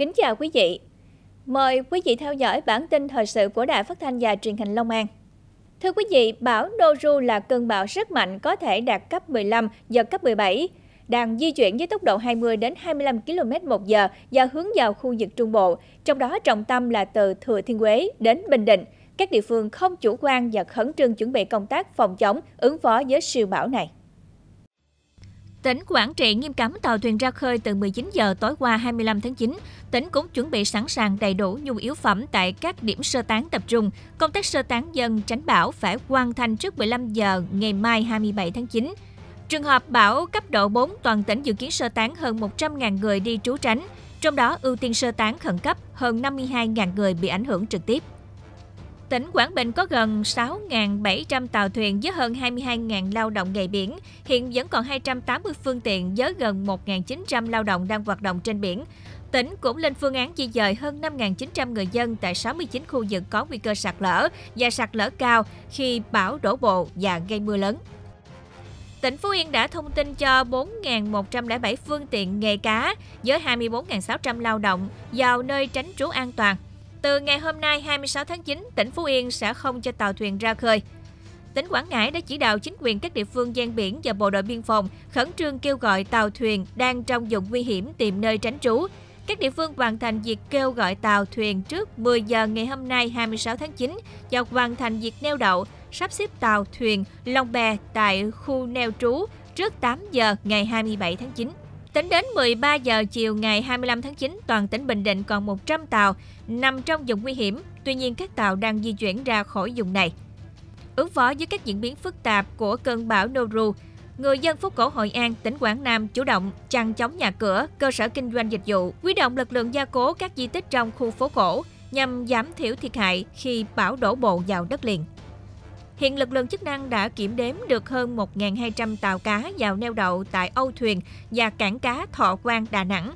Kính chào quý vị. Mời quý vị theo dõi bản tin thời sự của Đài Phát thanh và Truyền hình Long An. Thưa quý vị, bão Noru là cơn bão rất mạnh có thể đạt cấp 15, giật cấp 17, đang di chuyển với tốc độ 20 đến 25 km một giờ và hướng vào khu vực Trung Bộ, trong đó trọng tâm là từ Thừa Thiên Huế đến Bình Định. Các địa phương không chủ quan và khẩn trương chuẩn bị công tác phòng chống, ứng phó với siêu bão này. Tỉnh Quảng Trị nghiêm cấm tàu thuyền ra khơi từ 19 giờ tối qua 25 tháng 9. Tỉnh cũng chuẩn bị sẵn sàng đầy đủ nhu yếu phẩm tại các điểm sơ tán tập trung. Công tác sơ tán dân tránh bão phải hoàn thành trước 15 giờ ngày mai 27 tháng 9. Trường hợp bão cấp độ 4, toàn tỉnh dự kiến sơ tán hơn 100.000 người đi trú tránh, trong đó ưu tiên sơ tán khẩn cấp hơn 52.000 người bị ảnh hưởng trực tiếp tỉnh Quảng Bình có gần 6.700 tàu thuyền với hơn 22.000 lao động nghề biển. Hiện vẫn còn 280 phương tiện với gần 1.900 lao động đang hoạt động trên biển. Tỉnh cũng lên phương án di dời hơn 5.900 người dân tại 69 khu vực có nguy cơ sạt lở và sạt lở cao khi bão đổ bộ và gây mưa lớn. Tỉnh Phú Yên đã thông tin cho 4.107 phương tiện nghề cá với 24.600 lao động vào nơi tránh trú an toàn từ ngày hôm nay 26 tháng 9, tỉnh Phú Yên sẽ không cho tàu thuyền ra khơi. Tỉnh Quảng Ngãi đã chỉ đạo chính quyền các địa phương gian biển và bộ đội biên phòng khẩn trương kêu gọi tàu thuyền đang trong vùng nguy hiểm tìm nơi tránh trú. Các địa phương hoàn thành việc kêu gọi tàu thuyền trước 10 giờ ngày hôm nay 26 tháng 9 và hoàn thành việc neo đậu, sắp xếp tàu thuyền, lồng bè tại khu neo trú trước 8 giờ ngày 27 tháng 9. Tính đến 13 giờ chiều ngày 25 tháng 9, toàn tỉnh Bình Định còn 100 tàu nằm trong vùng nguy hiểm, tuy nhiên các tàu đang di chuyển ra khỏi vùng này. Ứng phó với các diễn biến phức tạp của cơn bão Noru, người dân phố cổ Hội An, tỉnh Quảng Nam chủ động chăn chống nhà cửa, cơ sở kinh doanh dịch vụ, huy động lực lượng gia cố các di tích trong khu phố cổ nhằm giảm thiểu thiệt hại khi bão đổ bộ vào đất liền. Hiện lực lượng chức năng đã kiểm đếm được hơn 1.200 tàu cá vào neo đậu tại Âu Thuyền và cảng cá Thọ Quang, Đà Nẵng.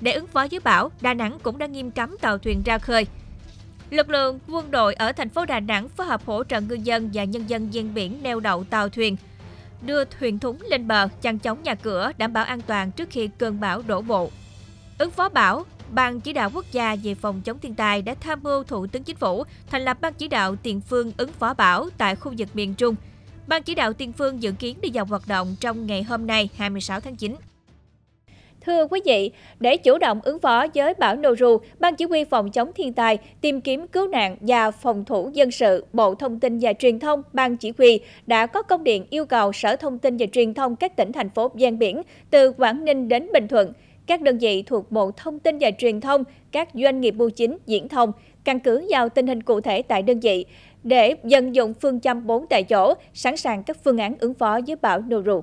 Để ứng phó với bão, Đà Nẵng cũng đã nghiêm cấm tàu thuyền ra khơi. Lực lượng quân đội ở thành phố Đà Nẵng phối hợp hỗ trợ ngư dân và nhân dân ven biển neo đậu tàu thuyền, đưa thuyền thúng lên bờ, chăn chống nhà cửa, đảm bảo an toàn trước khi cơn bão đổ bộ. Ứng phó bão, Ban chỉ đạo quốc gia về phòng chống thiên tai đã tham mưu Thủ tướng Chính phủ thành lập Ban chỉ đạo tiền phương ứng phó bão tại khu vực miền Trung. Ban chỉ đạo tiền phương dự kiến đi vào hoạt động trong ngày hôm nay 26 tháng 9. Thưa quý vị, để chủ động ứng phó với bão Noru, Ban Chỉ huy Phòng chống thiên tai, tìm kiếm cứu nạn và phòng thủ dân sự, Bộ Thông tin và Truyền thông, Ban Chỉ huy đã có công điện yêu cầu Sở Thông tin và Truyền thông các tỉnh, thành phố gian biển từ Quảng Ninh đến Bình Thuận các đơn vị thuộc Bộ Thông tin và Truyền thông, các doanh nghiệp bưu chính, diễn thông, căn cứ vào tình hình cụ thể tại đơn vị để dần dụng phương châm 4 tại chỗ, sẵn sàng các phương án ứng phó với bão Noru.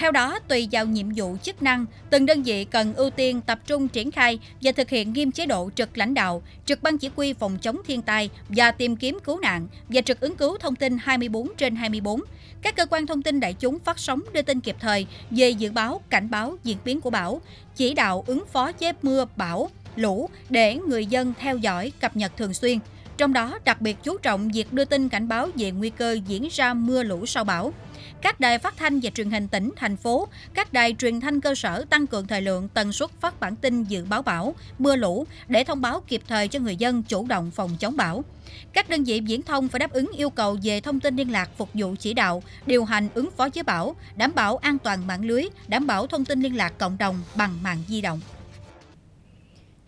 Theo đó, tùy vào nhiệm vụ chức năng, từng đơn vị cần ưu tiên tập trung triển khai và thực hiện nghiêm chế độ trực lãnh đạo, trực ban chỉ huy phòng chống thiên tai và tìm kiếm cứu nạn và trực ứng cứu thông tin 24 trên 24. Các cơ quan thông tin đại chúng phát sóng đưa tin kịp thời về dự báo, cảnh báo diễn biến của bão, chỉ đạo ứng phó với mưa, bão, lũ để người dân theo dõi, cập nhật thường xuyên. Trong đó, đặc biệt chú trọng việc đưa tin cảnh báo về nguy cơ diễn ra mưa lũ sau bão. Các đài phát thanh và truyền hình tỉnh, thành phố, các đài truyền thanh cơ sở tăng cường thời lượng, tần suất phát bản tin dự báo bão, mưa lũ để thông báo kịp thời cho người dân chủ động phòng chống bão. Các đơn vị viễn thông phải đáp ứng yêu cầu về thông tin liên lạc phục vụ chỉ đạo, điều hành ứng phó với bão, đảm bảo an toàn mạng lưới, đảm bảo thông tin liên lạc cộng đồng bằng mạng di động.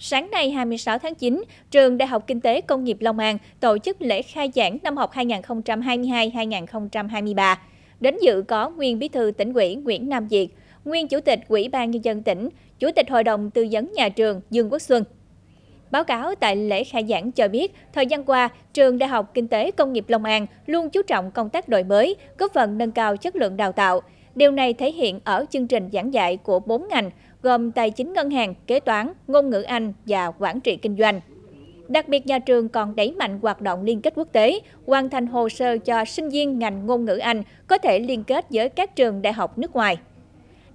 Sáng nay 26 tháng 9, Trường Đại học Kinh tế Công nghiệp Long An tổ chức lễ khai giảng năm học 2022-2023. Đến dự có nguyên bí thư tỉnh ủy Nguyễn Nam Diệt, nguyên chủ tịch Ủy ban Nhân dân tỉnh, chủ tịch Hội đồng Tư vấn Nhà trường Dương Quốc Xuân. Báo cáo tại lễ khai giảng cho biết, thời gian qua, Trường Đại học Kinh tế Công nghiệp Long An luôn chú trọng công tác đổi mới, góp phần nâng cao chất lượng đào tạo. Điều này thể hiện ở chương trình giảng dạy của 4 ngành, gồm tài chính ngân hàng, kế toán, ngôn ngữ Anh và quản trị kinh doanh. Đặc biệt nhà trường còn đẩy mạnh hoạt động liên kết quốc tế, hoàn thành hồ sơ cho sinh viên ngành ngôn ngữ Anh có thể liên kết với các trường đại học nước ngoài.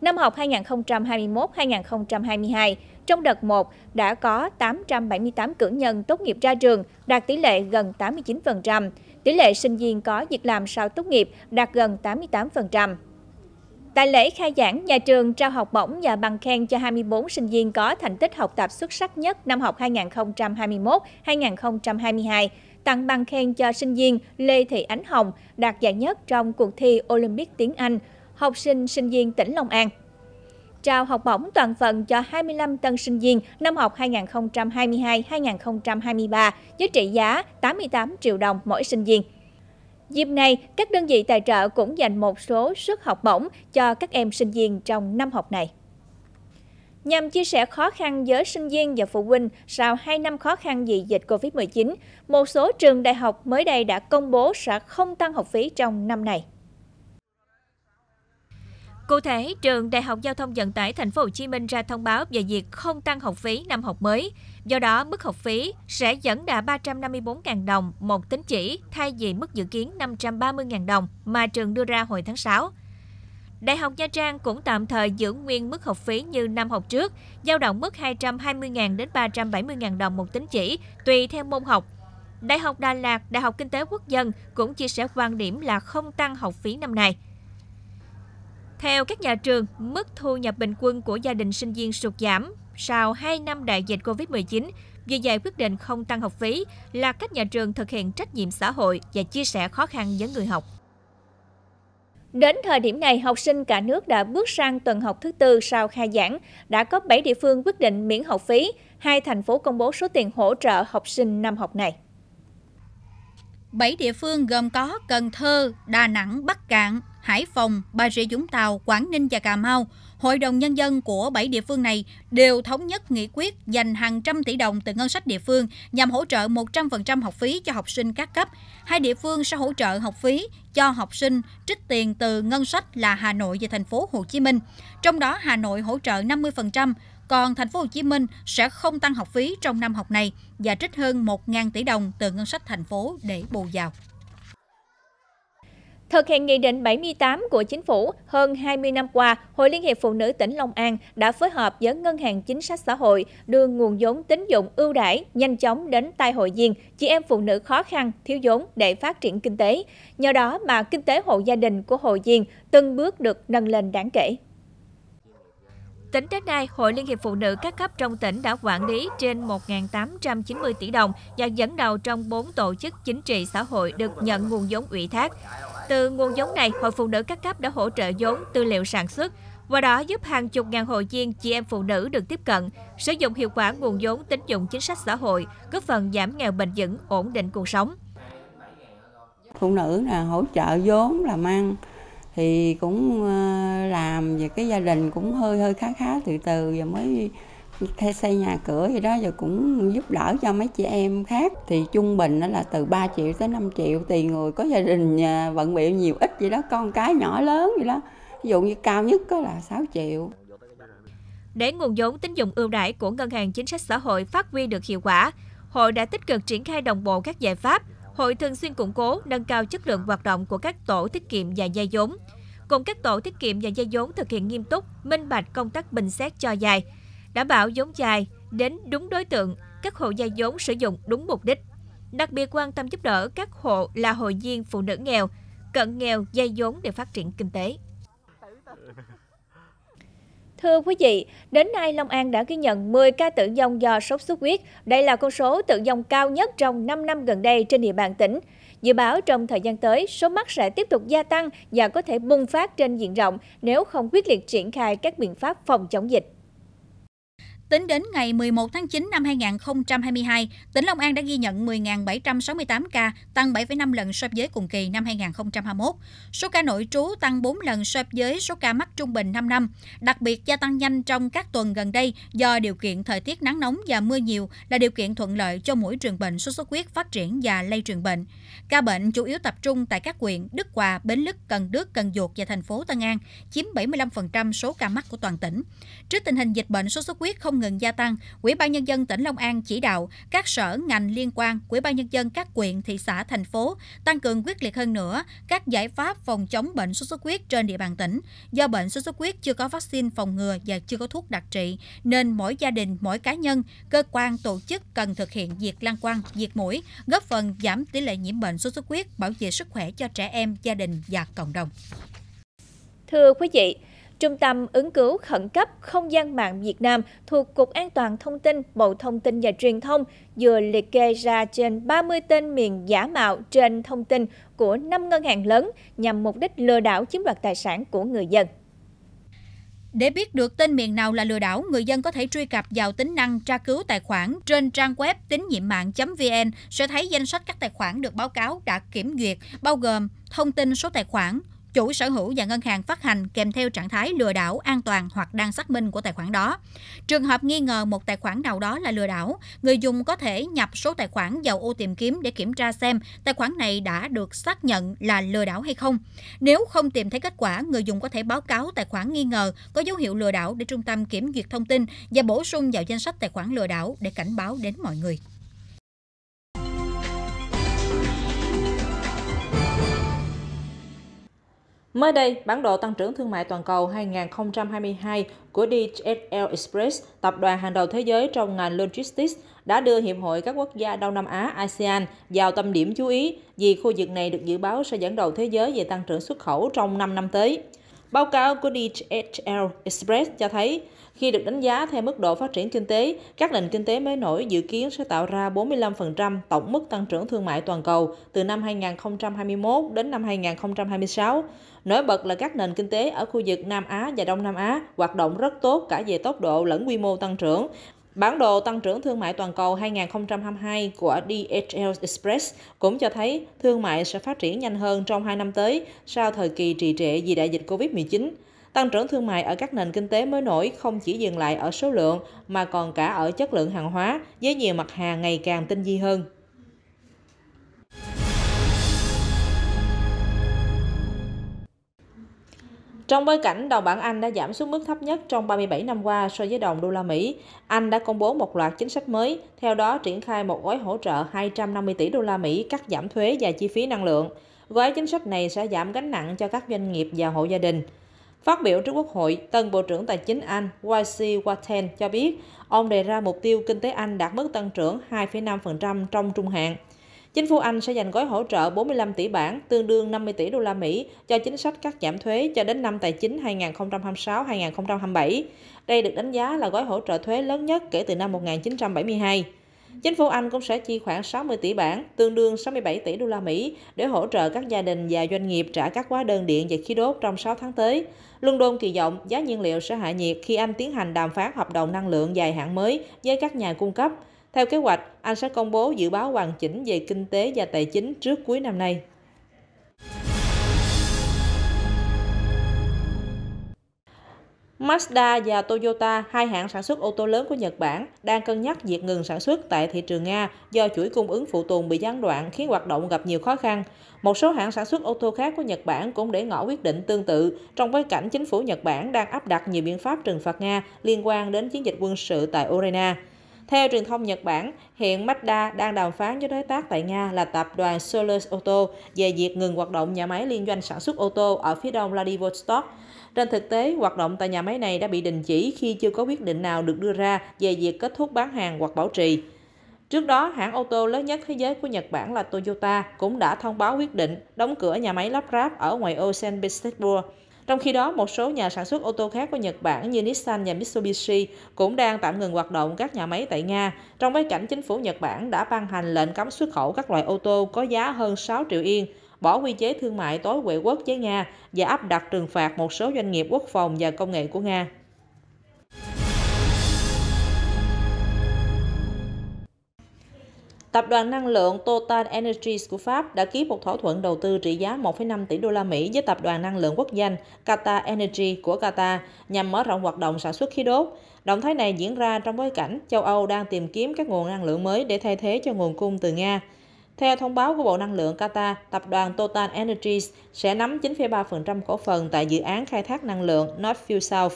Năm học 2021-2022, trong đợt 1 đã có 878 cử nhân tốt nghiệp ra trường, đạt tỷ lệ gần 89%, tỷ lệ sinh viên có việc làm sau tốt nghiệp đạt gần 88%. Tại lễ khai giảng, nhà trường trao học bổng và bằng khen cho 24 sinh viên có thành tích học tập xuất sắc nhất năm học 2021-2022, tặng bằng khen cho sinh viên Lê Thị Ánh Hồng đạt giải nhất trong cuộc thi Olympic tiếng Anh, học sinh sinh viên tỉnh Long An. Trao học bổng toàn phần cho 25 tân sinh viên năm học 2022-2023 với trị giá 88 triệu đồng mỗi sinh viên. Dịp này, các đơn vị tài trợ cũng dành một số suất học bổng cho các em sinh viên trong năm học này. Nhằm chia sẻ khó khăn với sinh viên và phụ huynh sau 2 năm khó khăn vì dịch Covid-19, một số trường đại học mới đây đã công bố sẽ không tăng học phí trong năm này. Cụ thể, trường Đại học Giao thông Vận tải Thành phố Hồ Chí Minh ra thông báo về việc không tăng học phí năm học mới. Do đó, mức học phí sẽ dẫn đà 354.000 đồng một tín chỉ thay vì mức dự kiến 530.000 đồng mà trường đưa ra hồi tháng 6. Đại học Nha Trang cũng tạm thời giữ nguyên mức học phí như năm học trước, dao động mức 220.000 đến 370.000 đồng một tín chỉ, tùy theo môn học. Đại học Đà Lạt, Đại học Kinh tế Quốc dân cũng chia sẻ quan điểm là không tăng học phí năm nay. Theo các nhà trường, mức thu nhập bình quân của gia đình sinh viên sụt giảm sau 2 năm đại dịch Covid-19 việc dạy quyết định không tăng học phí là cách nhà trường thực hiện trách nhiệm xã hội và chia sẻ khó khăn với người học. Đến thời điểm này, học sinh cả nước đã bước sang tuần học thứ tư sau khai giảng, đã có 7 địa phương quyết định miễn học phí, hai thành phố công bố số tiền hỗ trợ học sinh năm học này. 7 địa phương gồm có Cần Thơ, Đà Nẵng, Bắc Cạn, Hải Phòng, Bà Rịa Vũng Tàu, Quảng Ninh và Cà Mau Hội đồng Nhân dân của 7 địa phương này đều thống nhất nghị quyết dành hàng trăm tỷ đồng từ ngân sách địa phương nhằm hỗ trợ 100% học phí cho học sinh các cấp. Hai địa phương sẽ hỗ trợ học phí cho học sinh trích tiền từ ngân sách là Hà Nội và thành phố Hồ Chí Minh. Trong đó Hà Nội hỗ trợ 50%, còn thành phố Hồ Chí Minh sẽ không tăng học phí trong năm học này và trích hơn 1.000 tỷ đồng từ ngân sách thành phố để bù vào. Thực hiện Nghị định 78 của Chính phủ, hơn 20 năm qua, Hội Liên hiệp Phụ nữ tỉnh Long An đã phối hợp với Ngân hàng Chính sách Xã hội đưa nguồn vốn tín dụng ưu đãi nhanh chóng đến tay hội viên, chị em phụ nữ khó khăn, thiếu vốn để phát triển kinh tế. Nhờ đó mà kinh tế hộ gia đình của hội viên từng bước được nâng lên đáng kể. Tính đến nay, Hội Liên hiệp Phụ nữ các cấp trong tỉnh đã quản lý trên 1.890 tỷ đồng và dẫn đầu trong 4 tổ chức chính trị xã hội được nhận nguồn vốn ủy thác. Từ nguồn giống này, Hội Phụ nữ các cấp đã hỗ trợ giống, tư liệu sản xuất, qua đó giúp hàng chục ngàn hội viên chị em phụ nữ được tiếp cận, sử dụng hiệu quả nguồn vốn tín dụng chính sách xã hội, góp phần giảm nghèo bền vững, ổn định cuộc sống. Phụ nữ là hỗ trợ vốn làm ăn thì cũng ờ, làm về cái gia đình cũng hơi hơi khá khá từ từ và mới thay xây nhà cửa gì đó rồi cũng giúp đỡ cho mấy chị em khác thì trung bình là từ 3 triệu tới 5 triệu tùy người có gia đình à, vận bịu nhiều ít gì đó con cái nhỏ lớn gì đó ví dụ như cao nhất có là 6 triệu để nguồn vốn tín dụng ưu đãi của ngân hàng chính sách xã hội phát huy được hiệu quả hội đã tích cực triển khai đồng bộ các giải pháp hội thường xuyên củng cố nâng cao chất lượng hoạt động của các tổ tiết kiệm và dây vốn cùng các tổ tiết kiệm và dây vốn thực hiện nghiêm túc, minh bạch công tác bình xét cho dài, đảm bảo giống dài đến đúng đối tượng, các hộ gia vốn sử dụng đúng mục đích. Đặc biệt quan tâm giúp đỡ các hộ là hội viên phụ nữ nghèo, cận nghèo, dây vốn để phát triển kinh tế. Thưa quý vị, đến nay Long An đã ghi nhận 10 ca tử vong do sốt xuất huyết. Đây là con số tử vong cao nhất trong 5 năm gần đây trên địa bàn tỉnh. Dự báo trong thời gian tới, số mắc sẽ tiếp tục gia tăng và có thể bùng phát trên diện rộng nếu không quyết liệt triển khai các biện pháp phòng chống dịch. Tính đến ngày 11 tháng 9 năm 2022, tỉnh Long An đã ghi nhận 10.768 ca, tăng 7,5 lần so với cùng kỳ năm 2021. Số ca nội trú tăng 4 lần so với số ca mắc trung bình 5 năm, đặc biệt gia tăng nhanh trong các tuần gần đây do điều kiện thời tiết nắng nóng và mưa nhiều là điều kiện thuận lợi cho mũi truyền bệnh sốt xuất huyết phát triển và lây truyền bệnh. Ca bệnh chủ yếu tập trung tại các huyện Đức Hòa, Bến Lức, Cần Đước, Cần Duộc và thành phố Tân An, chiếm 75% số ca mắc của toàn tỉnh. Trước tình hình dịch bệnh sốt xuất huyết không không ngừng gia tăng, Ủy ban nhân dân tỉnh Long An chỉ đạo các sở ngành liên quan, Ủy ban nhân dân các quyện, thị xã, thành phố tăng cường quyết liệt hơn nữa các giải pháp phòng chống bệnh sốt xuất huyết trên địa bàn tỉnh. Do bệnh sốt xuất huyết chưa có vaccine phòng ngừa và chưa có thuốc đặc trị, nên mỗi gia đình, mỗi cá nhân, cơ quan, tổ chức cần thực hiện diệt lan quăng, diệt mũi, góp phần giảm tỷ lệ nhiễm bệnh sốt xuất huyết, bảo vệ sức khỏe cho trẻ em, gia đình và cộng đồng. Thưa quý vị, Trung tâm ứng cứu khẩn cấp không gian mạng Việt Nam thuộc Cục An toàn Thông tin Bộ Thông tin và Truyền thông vừa liệt kê ra trên 30 tên miền giả mạo trên thông tin của 5 ngân hàng lớn nhằm mục đích lừa đảo chiếm đoạt tài sản của người dân. Để biết được tên miền nào là lừa đảo, người dân có thể truy cập vào tính năng tra cứu tài khoản trên trang web tín nhiệm mạng.vn sẽ thấy danh sách các tài khoản được báo cáo đã kiểm duyệt, bao gồm thông tin số tài khoản, chủ sở hữu và ngân hàng phát hành kèm theo trạng thái lừa đảo an toàn hoặc đang xác minh của tài khoản đó. Trường hợp nghi ngờ một tài khoản nào đó là lừa đảo, người dùng có thể nhập số tài khoản vào ô tìm kiếm để kiểm tra xem tài khoản này đã được xác nhận là lừa đảo hay không. Nếu không tìm thấy kết quả, người dùng có thể báo cáo tài khoản nghi ngờ có dấu hiệu lừa đảo để trung tâm kiểm duyệt thông tin và bổ sung vào danh sách tài khoản lừa đảo để cảnh báo đến mọi người. Mới đây, bản đồ tăng trưởng thương mại toàn cầu 2022 của DHL Express, tập đoàn hàng đầu thế giới trong ngành logistics, đã đưa Hiệp hội các quốc gia Đông Nam Á ASEAN vào tâm điểm chú ý vì khu vực này được dự báo sẽ dẫn đầu thế giới về tăng trưởng xuất khẩu trong 5 năm tới. Báo cáo của DHL Express cho thấy, khi được đánh giá theo mức độ phát triển kinh tế, các nền kinh tế mới nổi dự kiến sẽ tạo ra 45% tổng mức tăng trưởng thương mại toàn cầu từ năm 2021 đến năm 2026. Nổi bật là các nền kinh tế ở khu vực Nam Á và Đông Nam Á hoạt động rất tốt cả về tốc độ lẫn quy mô tăng trưởng, Bản đồ tăng trưởng thương mại toàn cầu 2022 của DHL Express cũng cho thấy thương mại sẽ phát triển nhanh hơn trong 2 năm tới sau thời kỳ trì trệ vì đại dịch COVID-19. Tăng trưởng thương mại ở các nền kinh tế mới nổi không chỉ dừng lại ở số lượng mà còn cả ở chất lượng hàng hóa với nhiều mặt hàng ngày càng tinh vi hơn. Trong bối cảnh đồng bảng Anh đã giảm xuống mức thấp nhất trong 37 năm qua so với đồng đô la Mỹ, Anh đã công bố một loạt chính sách mới, theo đó triển khai một gói hỗ trợ 250 tỷ đô la Mỹ cắt giảm thuế và chi phí năng lượng. Gói chính sách này sẽ giảm gánh nặng cho các doanh nghiệp và hộ gia đình. Phát biểu trước Quốc hội, tân Bộ trưởng Tài chính Anh YC Watten cho biết, ông đề ra mục tiêu kinh tế Anh đạt mức tăng trưởng 2,5% trong trung hạn – Chính phủ Anh sẽ dành gói hỗ trợ 45 tỷ bảng, tương đương 50 tỷ đô la Mỹ cho chính sách cắt giảm thuế cho đến năm tài chính 2026-2027. Đây được đánh giá là gói hỗ trợ thuế lớn nhất kể từ năm 1972. Chính phủ Anh cũng sẽ chi khoảng 60 tỷ bảng, tương đương 67 tỷ đô la Mỹ để hỗ trợ các gia đình và doanh nghiệp trả các hóa đơn điện và khí đốt trong 6 tháng tới. London kỳ vọng giá nhiên liệu sẽ hạ nhiệt khi Anh tiến hành đàm phán hợp đồng năng lượng dài hạn mới với các nhà cung cấp. Theo kế hoạch, Anh sẽ công bố dự báo hoàn chỉnh về kinh tế và tài chính trước cuối năm nay. Mazda và Toyota, hai hãng sản xuất ô tô lớn của Nhật Bản, đang cân nhắc việc ngừng sản xuất tại thị trường Nga do chuỗi cung ứng phụ tùng bị gián đoạn khiến hoạt động gặp nhiều khó khăn. Một số hãng sản xuất ô tô khác của Nhật Bản cũng để ngỏ quyết định tương tự trong bối cảnh chính phủ Nhật Bản đang áp đặt nhiều biện pháp trừng phạt Nga liên quan đến chiến dịch quân sự tại Ukraine. Theo truyền thông Nhật Bản, hiện Mazda đang đàm phán với đối tác tại Nga là tập đoàn Solar Auto về việc ngừng hoạt động nhà máy liên doanh sản xuất ô tô ở phía đông Vladivostok. Trên thực tế, hoạt động tại nhà máy này đã bị đình chỉ khi chưa có quyết định nào được đưa ra về việc kết thúc bán hàng hoặc bảo trì. Trước đó, hãng ô tô lớn nhất thế giới của Nhật Bản là Toyota cũng đã thông báo quyết định đóng cửa nhà máy lắp ráp ở ngoài ô Saint Petersburg. Trong khi đó, một số nhà sản xuất ô tô khác của Nhật Bản như Nissan và Mitsubishi cũng đang tạm ngừng hoạt động các nhà máy tại Nga, trong bối cảnh chính phủ Nhật Bản đã ban hành lệnh cấm xuất khẩu các loại ô tô có giá hơn 6 triệu yên, bỏ quy chế thương mại tối huệ quốc với Nga và áp đặt trừng phạt một số doanh nghiệp quốc phòng và công nghệ của Nga. Tập đoàn năng lượng Total Energies của Pháp đã ký một thỏa thuận đầu tư trị giá 1,5 tỷ đô la Mỹ với tập đoàn năng lượng quốc doanh Qatar Energy của Qatar nhằm mở rộng hoạt động sản xuất khí đốt. Động thái này diễn ra trong bối cảnh châu Âu đang tìm kiếm các nguồn năng lượng mới để thay thế cho nguồn cung từ Nga. Theo thông báo của Bộ Năng lượng Qatar, tập đoàn Total Energies sẽ nắm 9,3% cổ phần tại dự án khai thác năng lượng North Field South.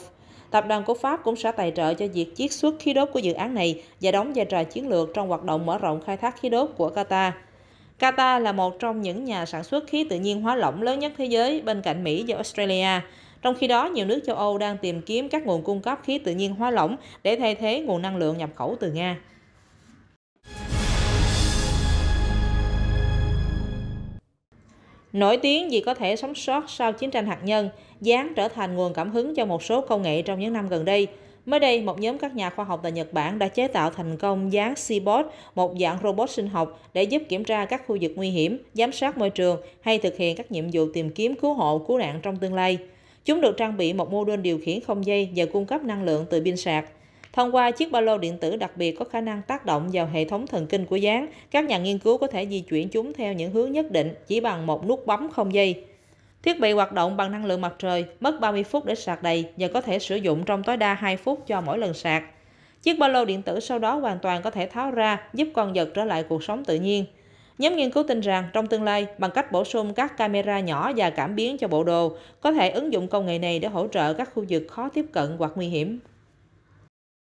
Tập đoàn của Pháp cũng sẽ tài trợ cho việc chiết xuất khí đốt của dự án này và đóng vai trò chiến lược trong hoạt động mở rộng khai thác khí đốt của Qatar. Qatar là một trong những nhà sản xuất khí tự nhiên hóa lỏng lớn nhất thế giới bên cạnh Mỹ và Australia. Trong khi đó, nhiều nước châu Âu đang tìm kiếm các nguồn cung cấp khí tự nhiên hóa lỏng để thay thế nguồn năng lượng nhập khẩu từ Nga. Nổi tiếng vì có thể sống sót sau chiến tranh hạt nhân, dán trở thành nguồn cảm hứng cho một số công nghệ trong những năm gần đây. Mới đây, một nhóm các nhà khoa học tại Nhật Bản đã chế tạo thành công dán Seabot, một dạng robot sinh học để giúp kiểm tra các khu vực nguy hiểm, giám sát môi trường hay thực hiện các nhiệm vụ tìm kiếm cứu hộ cứu nạn trong tương lai. Chúng được trang bị một mô đun điều khiển không dây và cung cấp năng lượng từ pin sạc. Thông qua chiếc ba lô điện tử đặc biệt có khả năng tác động vào hệ thống thần kinh của dán, các nhà nghiên cứu có thể di chuyển chúng theo những hướng nhất định chỉ bằng một nút bấm không dây. Thiết bị hoạt động bằng năng lượng mặt trời, mất 30 phút để sạc đầy và có thể sử dụng trong tối đa 2 phút cho mỗi lần sạc. Chiếc ba lô điện tử sau đó hoàn toàn có thể tháo ra, giúp con vật trở lại cuộc sống tự nhiên. Nhóm nghiên cứu tin rằng trong tương lai, bằng cách bổ sung các camera nhỏ và cảm biến cho bộ đồ, có thể ứng dụng công nghệ này để hỗ trợ các khu vực khó tiếp cận hoặc nguy hiểm.